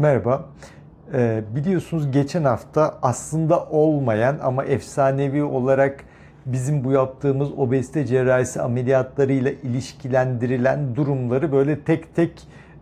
Merhaba. Ee, biliyorsunuz geçen hafta aslında olmayan ama efsanevi olarak bizim bu yaptığımız obezite cerrahisi ameliyatlarıyla ilişkilendirilen durumları böyle tek tek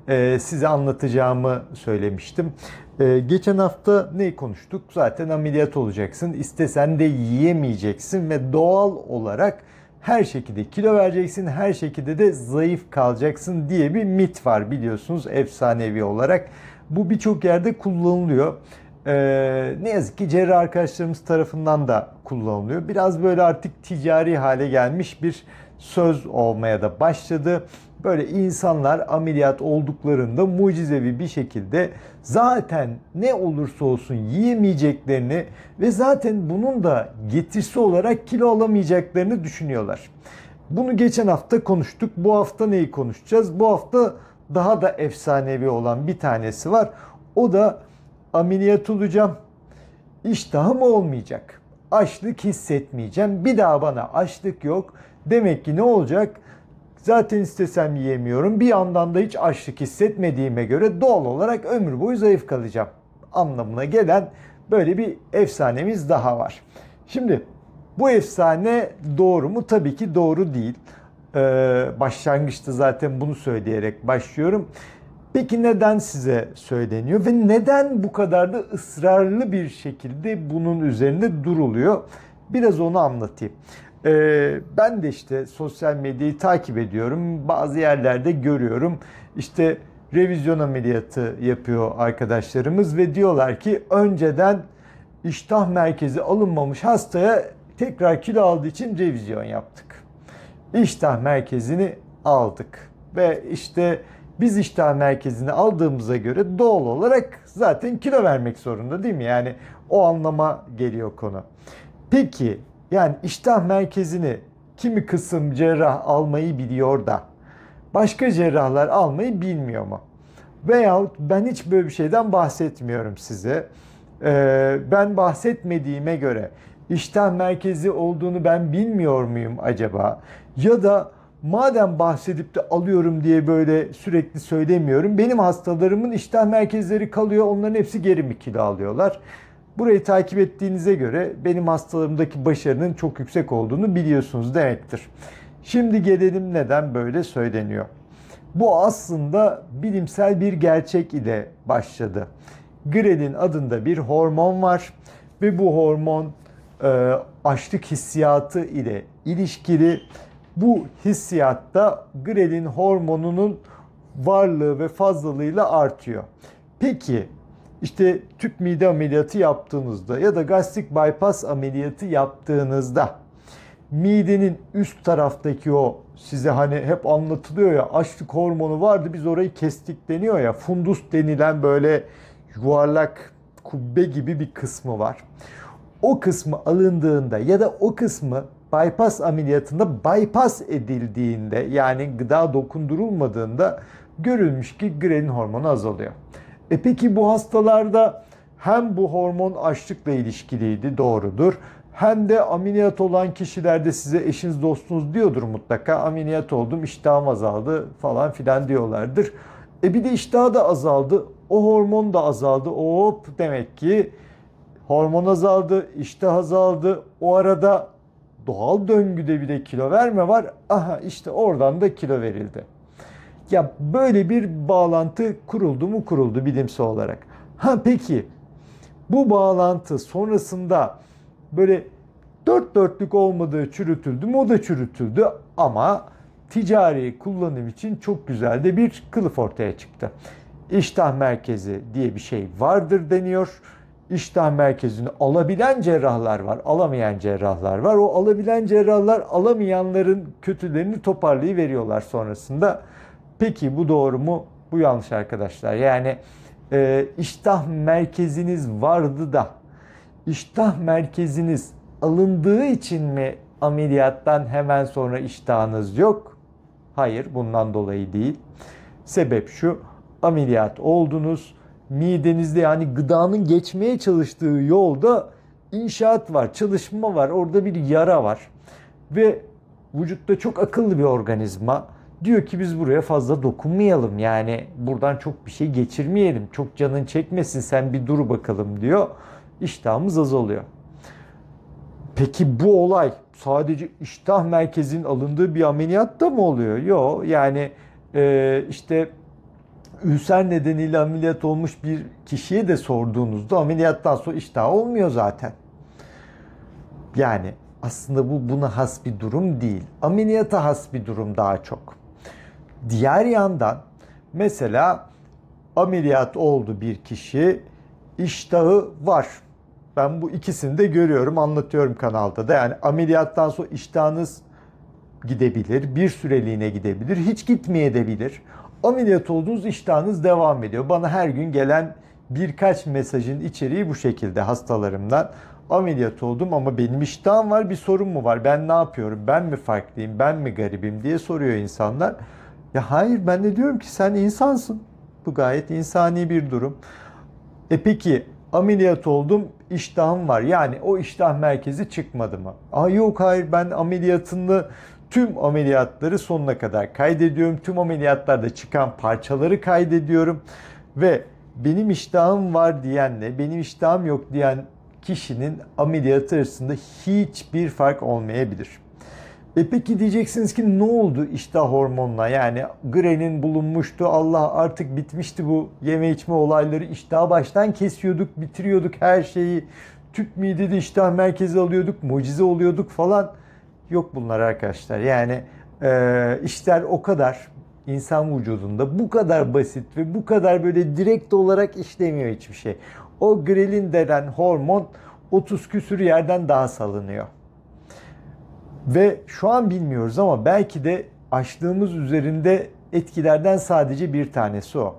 e, size anlatacağımı söylemiştim. E, geçen hafta ne konuştuk? Zaten ameliyat olacaksın. İstesen de yiyemeyeceksin ve doğal olarak her şekilde kilo vereceksin, her şekilde de zayıf kalacaksın diye bir mit var biliyorsunuz efsanevi olarak. Bu birçok yerde kullanılıyor. Ee, ne yazık ki cerrah arkadaşlarımız tarafından da kullanılıyor. Biraz böyle artık ticari hale gelmiş bir söz olmaya da başladı. Böyle insanlar ameliyat olduklarında mucizevi bir şekilde zaten ne olursa olsun yiyemeyeceklerini ve zaten bunun da getirisi olarak kilo alamayacaklarını düşünüyorlar. Bunu geçen hafta konuştuk. Bu hafta neyi konuşacağız? Bu hafta daha da efsanevi olan bir tanesi var. O da ameliyat olacağım. İştahım olmayacak. Açlık hissetmeyeceğim. Bir daha bana açlık yok. Demek ki ne olacak? Zaten istesem yiyemiyorum. Bir yandan da hiç açlık hissetmediğime göre doğal olarak ömür boyu zayıf kalacağım anlamına gelen böyle bir efsanemiz daha var. Şimdi bu efsane doğru mu? Tabii ki doğru değil. Ee, başlangıçta zaten bunu söyleyerek başlıyorum. Peki neden size söyleniyor ve neden bu kadar da ısrarlı bir şekilde bunun üzerinde duruluyor? Biraz onu anlatayım. Ee, ben de işte sosyal medyayı takip ediyorum. Bazı yerlerde görüyorum. İşte revizyon ameliyatı yapıyor arkadaşlarımız ve diyorlar ki önceden iştah merkezi alınmamış hastaya tekrar kilo aldığı için revizyon yaptık iştah merkezini aldık. Ve işte biz iştah merkezini aldığımıza göre doğal olarak zaten kilo vermek zorunda değil mi? Yani o anlama geliyor konu. Peki yani iştah merkezini kimi kısım cerrah almayı biliyor da başka cerrahlar almayı bilmiyor mu? Veyahut ben hiç böyle bir şeyden bahsetmiyorum size. Ee, ben bahsetmediğime göre iştah merkezi olduğunu ben bilmiyor muyum acaba? ya da madem bahsedip de alıyorum diye böyle sürekli söylemiyorum. Benim hastalarımın iştah merkezleri kalıyor. Onların hepsi geri mi kilo alıyorlar? Burayı takip ettiğinize göre benim hastalarımdaki başarının çok yüksek olduğunu biliyorsunuz demektir. Şimdi gelelim neden böyle söyleniyor. Bu aslında bilimsel bir gerçek ile başladı. Grelin adında bir hormon var ve bu hormon e, açlık hissiyatı ile ilişkili bu hissiyatta grelin hormonunun varlığı ve fazlalığıyla artıyor. Peki işte tüp mide ameliyatı yaptığınızda ya da gastrik bypass ameliyatı yaptığınızda midenin üst taraftaki o size hani hep anlatılıyor ya açlık hormonu vardı biz orayı kestik deniyor ya fundus denilen böyle yuvarlak kubbe gibi bir kısmı var. O kısmı alındığında ya da o kısmı bypass ameliyatında bypass edildiğinde yani gıda dokundurulmadığında görülmüş ki grelin hormonu azalıyor. E peki bu hastalarda hem bu hormon açlıkla ilişkiliydi doğrudur. Hem de ameliyat olan kişilerde size eşiniz dostunuz diyordur mutlaka. Ameliyat oldum iştahım azaldı falan filan diyorlardır. E bir de iştah da azaldı. O hormon da azaldı. Hop demek ki hormon azaldı, iştah azaldı. O arada doğal döngüde bir de kilo verme var. Aha işte oradan da kilo verildi. Ya böyle bir bağlantı kuruldu mu kuruldu bilimsel olarak. Ha peki bu bağlantı sonrasında böyle dört dörtlük olmadığı çürütüldü mü o da çürütüldü ama ticari kullanım için çok güzel de bir kılıf ortaya çıktı. İştah merkezi diye bir şey vardır deniyor iştah merkezini alabilen cerrahlar var, alamayan cerrahlar var. O alabilen cerrahlar alamayanların kötülerini veriyorlar sonrasında. Peki bu doğru mu? Bu yanlış arkadaşlar. Yani e, iştah merkeziniz vardı da iştah merkeziniz alındığı için mi ameliyattan hemen sonra iştahınız yok? Hayır bundan dolayı değil. Sebep şu ameliyat oldunuz midenizde yani gıdanın geçmeye çalıştığı yolda inşaat var, çalışma var, orada bir yara var. Ve vücutta çok akıllı bir organizma diyor ki biz buraya fazla dokunmayalım. Yani buradan çok bir şey geçirmeyelim. Çok canın çekmesin sen bir dur bakalım diyor. İştahımız azalıyor. Peki bu olay sadece iştah merkezinin alındığı bir ameliyatta mı oluyor? Yok yani e, işte ülser nedeniyle ameliyat olmuş bir kişiye de sorduğunuzda ameliyattan sonra iştah olmuyor zaten. Yani aslında bu buna has bir durum değil. Ameliyata has bir durum daha çok. Diğer yandan mesela ameliyat oldu bir kişi iştahı var. Ben bu ikisini de görüyorum, anlatıyorum kanalda da. Yani ameliyattan sonra iştahınız gidebilir, bir süreliğine gidebilir, hiç gitmeyebilir ameliyat olduğunuz iştahınız devam ediyor. Bana her gün gelen birkaç mesajın içeriği bu şekilde hastalarımdan. Ameliyat oldum ama benim iştahım var bir sorun mu var? Ben ne yapıyorum? Ben mi farklıyım? Ben mi garibim diye soruyor insanlar. Ya hayır ben de diyorum ki sen insansın. Bu gayet insani bir durum. E peki ameliyat oldum iştahım var. Yani o iştah merkezi çıkmadı mı? Aa yok hayır ben ameliyatını tüm ameliyatları sonuna kadar kaydediyorum. Tüm ameliyatlarda çıkan parçaları kaydediyorum ve benim iştahım var diyenle benim iştahım yok diyen kişinin ameliyatı arasında hiçbir fark olmayabilir. E peki diyeceksiniz ki ne oldu iştah hormonuna? Yani grenin bulunmuştu, Allah artık bitmişti bu yeme içme olayları. İştahı baştan kesiyorduk, bitiriyorduk her şeyi. Tüp midede iştah merkezi alıyorduk, mucize oluyorduk falan. Yok bunlar arkadaşlar. Yani e, işler o kadar insan vücudunda bu kadar basit ve bu kadar böyle direkt olarak işlemiyor hiçbir şey. O grelin denen hormon 30 küsür yerden daha salınıyor. Ve şu an bilmiyoruz ama belki de açlığımız üzerinde etkilerden sadece bir tanesi o.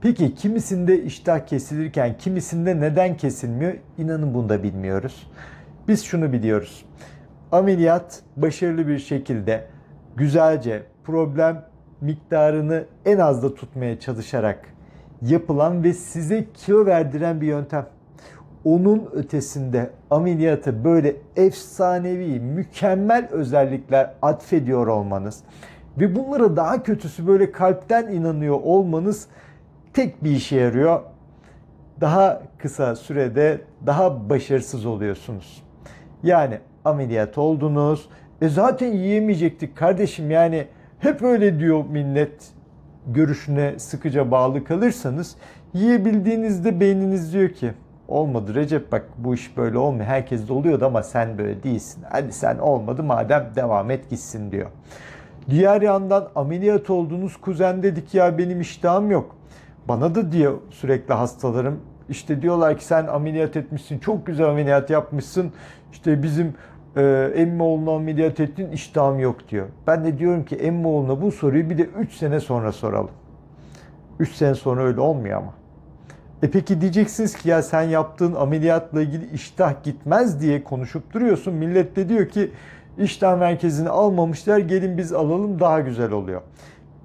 Peki kimisinde iştah kesilirken kimisinde neden kesilmiyor? İnanın bunu da bilmiyoruz. Biz şunu biliyoruz ameliyat başarılı bir şekilde güzelce problem miktarını en azda tutmaya çalışarak yapılan ve size kilo verdiren bir yöntem. Onun ötesinde ameliyatı böyle efsanevi, mükemmel özellikler atfediyor olmanız ve bunlara daha kötüsü böyle kalpten inanıyor olmanız tek bir işe yarıyor. Daha kısa sürede daha başarısız oluyorsunuz. Yani ameliyat oldunuz. E zaten yiyemeyecektik kardeşim yani hep öyle diyor millet görüşüne sıkıca bağlı kalırsanız yiyebildiğinizde beyniniz diyor ki olmadı Recep bak bu iş böyle olmuyor. Herkes de oluyordu ama sen böyle değilsin. Hadi sen olmadı madem devam et gitsin diyor. Diğer yandan ameliyat olduğunuz kuzen dedik ya benim iştahım yok. Bana da diyor sürekli hastalarım işte diyorlar ki sen ameliyat etmişsin, çok güzel ameliyat yapmışsın. İşte bizim e, emmi oğluna ameliyat ettin, iştahım yok diyor. Ben de diyorum ki emmi oğluna bu soruyu bir de 3 sene sonra soralım. 3 sene sonra öyle olmuyor ama. E peki diyeceksiniz ki ya sen yaptığın ameliyatla ilgili iştah gitmez diye konuşup duruyorsun. Millet de diyor ki iştah merkezini almamışlar gelin biz alalım daha güzel oluyor.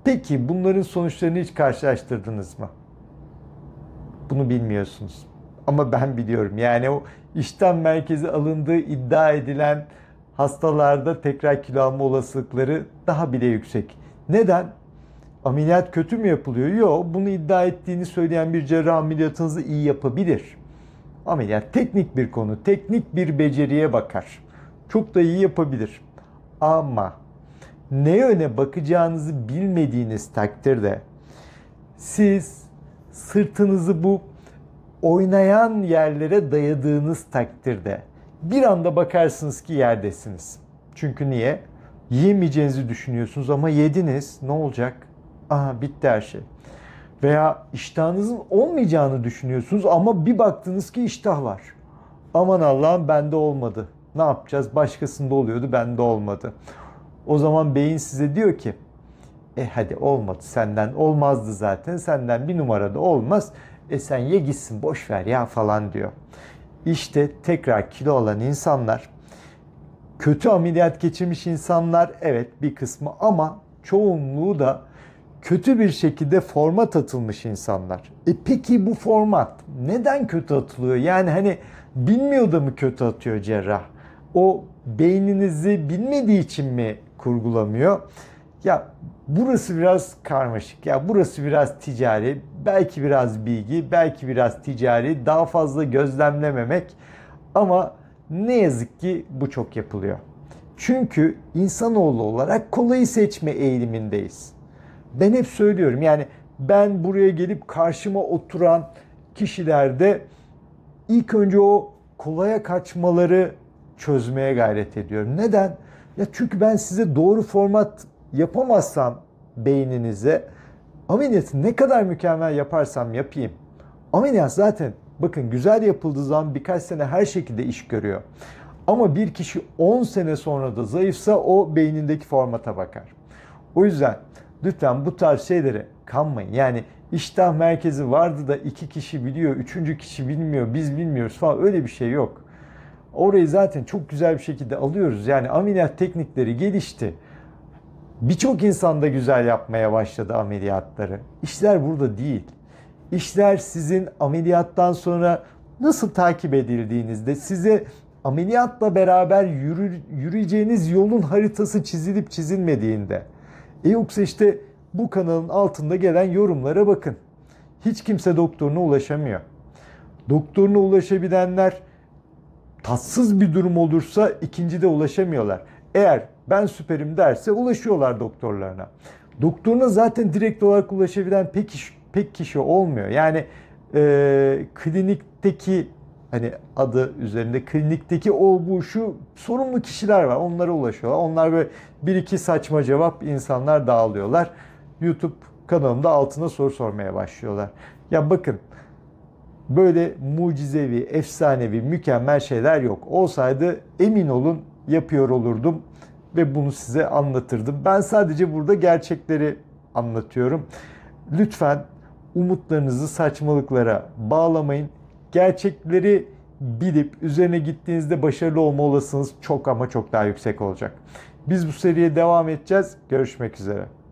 Peki bunların sonuçlarını hiç karşılaştırdınız mı? Bunu bilmiyorsunuz. Ama ben biliyorum. Yani o işten merkezi alındığı iddia edilen hastalarda tekrar kilo alma olasılıkları daha bile yüksek. Neden? Ameliyat kötü mü yapılıyor? Yok. Bunu iddia ettiğini söyleyen bir cerrah ameliyatınızı iyi yapabilir. Ameliyat teknik bir konu. Teknik bir beceriye bakar. Çok da iyi yapabilir. Ama ne yöne bakacağınızı bilmediğiniz takdirde siz sırtınızı bu oynayan yerlere dayadığınız takdirde bir anda bakarsınız ki yerdesiniz. Çünkü niye? Yiyemeyeceğinizi düşünüyorsunuz ama yediniz. Ne olacak? Aha bitti her şey. Veya iştahınızın olmayacağını düşünüyorsunuz ama bir baktınız ki iştah var. Aman Allah'ım bende olmadı. Ne yapacağız? Başkasında oluyordu, bende olmadı. O zaman beyin size diyor ki e hadi olmadı senden olmazdı zaten senden bir numarada olmaz. E sen ye gitsin boş ver ya falan diyor. İşte tekrar kilo alan insanlar kötü ameliyat geçirmiş insanlar evet bir kısmı ama çoğunluğu da kötü bir şekilde format atılmış insanlar. E peki bu format neden kötü atılıyor? Yani hani bilmiyor da mı kötü atıyor cerrah? O beyninizi bilmediği için mi kurgulamıyor? Ya Burası biraz karmaşık. Ya burası biraz ticari, belki biraz bilgi, belki biraz ticari. Daha fazla gözlemlememek ama ne yazık ki bu çok yapılıyor. Çünkü insanoğlu olarak kolayı seçme eğilimindeyiz. Ben hep söylüyorum yani ben buraya gelip karşıma oturan kişilerde ilk önce o kolaya kaçmaları çözmeye gayret ediyorum. Neden? Ya çünkü ben size doğru format yapamazsam beyninize ameliyatı ne kadar mükemmel yaparsam yapayım. Ameliyat zaten bakın güzel yapıldığı zaman birkaç sene her şekilde iş görüyor. Ama bir kişi 10 sene sonra da zayıfsa o beynindeki formata bakar. O yüzden lütfen bu tarz şeylere kanmayın. Yani iştah merkezi vardı da iki kişi biliyor, üçüncü kişi bilmiyor, biz bilmiyoruz falan öyle bir şey yok. Orayı zaten çok güzel bir şekilde alıyoruz. Yani ameliyat teknikleri gelişti. Birçok insan da güzel yapmaya başladı ameliyatları. İşler burada değil. İşler sizin ameliyattan sonra nasıl takip edildiğinizde size ameliyatla beraber yürü, yürüyeceğiniz yolun haritası çizilip çizilmediğinde. E yoksa işte bu kanalın altında gelen yorumlara bakın. Hiç kimse doktoruna ulaşamıyor. Doktoruna ulaşabilenler tatsız bir durum olursa ikinci de ulaşamıyorlar. Eğer ben süperim derse ulaşıyorlar doktorlarına. Doktoruna zaten direkt olarak ulaşabilen pek, kişi, pek kişi olmuyor. Yani e, klinikteki hani adı üzerinde klinikteki o bu şu sorumlu kişiler var. Onlara ulaşıyorlar. Onlar böyle bir iki saçma cevap insanlar dağılıyorlar. YouTube kanalımda altına soru sormaya başlıyorlar. Ya bakın böyle mucizevi, efsanevi, mükemmel şeyler yok. Olsaydı emin olun yapıyor olurdum ve bunu size anlatırdım. Ben sadece burada gerçekleri anlatıyorum. Lütfen umutlarınızı saçmalıklara bağlamayın. Gerçekleri bilip üzerine gittiğinizde başarılı olma olasılığınız çok ama çok daha yüksek olacak. Biz bu seriye devam edeceğiz. Görüşmek üzere.